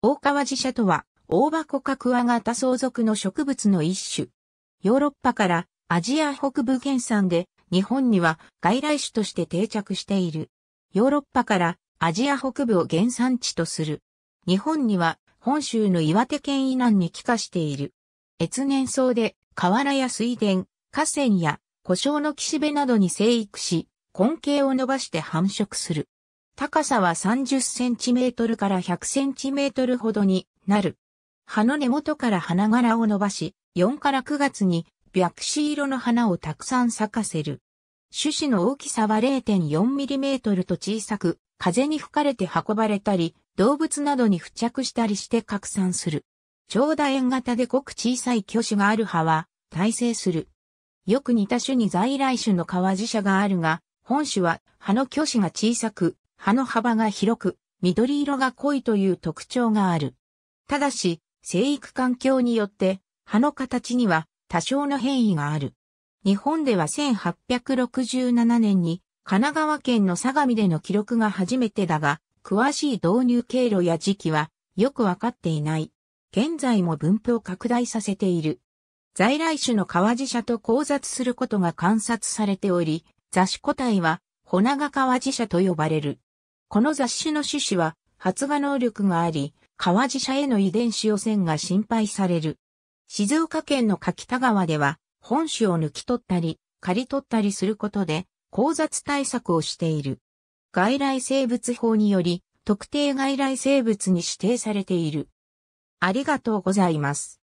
大川寺社とは、大箱かクワガタ相続の植物の一種。ヨーロッパからアジア北部原産で、日本には外来種として定着している。ヨーロッパからアジア北部を原産地とする。日本には本州の岩手県以南に帰化している。越年草で河原や水田、河川や湖沼の岸辺などに生育し、根茎を伸ばして繁殖する。高さは30センチメートルから100センチメートルほどになる。葉の根元から花柄を伸ばし、4から9月に白紙色の花をたくさん咲かせる。種子の大きさは 0.4mm と小さく、風に吹かれて運ばれたり、動物などに付着したりして拡散する。長楕円型でごく小さい巨種がある葉は、耐性する。よく似た種に在来種の革自社があるが、本種は葉の巨種が小さく、葉の幅が広く、緑色が濃いという特徴がある。ただし、生育環境によって、葉の形には多少の変異がある。日本では1867年に神奈川県の相模での記録が初めてだが、詳しい導入経路や時期はよくわかっていない。現在も分布を拡大させている。在来種の川寺社と交雑することが観察されており、雑種個体は、ホナガ川寺社と呼ばれる。この雑誌の趣旨は発芽能力があり、川自社への遺伝子汚染が心配される。静岡県の柿田川では本種を抜き取ったり、刈り取ったりすることで、交雑対策をしている。外来生物法により、特定外来生物に指定されている。ありがとうございます。